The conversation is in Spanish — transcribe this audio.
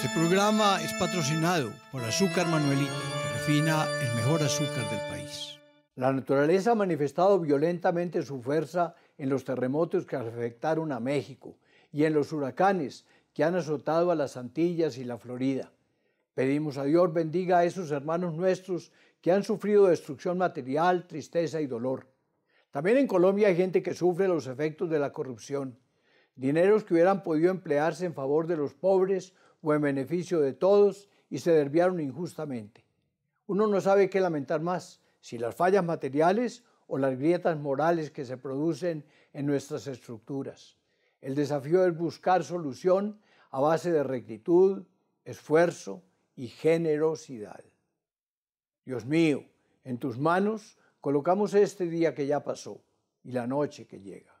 Este programa es patrocinado por Azúcar Manuelita, que refina el mejor azúcar del país. La naturaleza ha manifestado violentamente su fuerza en los terremotos que afectaron a México y en los huracanes que han azotado a las Antillas y la Florida. Pedimos a Dios bendiga a esos hermanos nuestros que han sufrido destrucción material, tristeza y dolor. También en Colombia hay gente que sufre los efectos de la corrupción dineros que hubieran podido emplearse en favor de los pobres o en beneficio de todos y se derviaron injustamente. Uno no sabe qué lamentar más, si las fallas materiales o las grietas morales que se producen en nuestras estructuras. El desafío es buscar solución a base de rectitud, esfuerzo y generosidad. Dios mío, en tus manos colocamos este día que ya pasó y la noche que llega.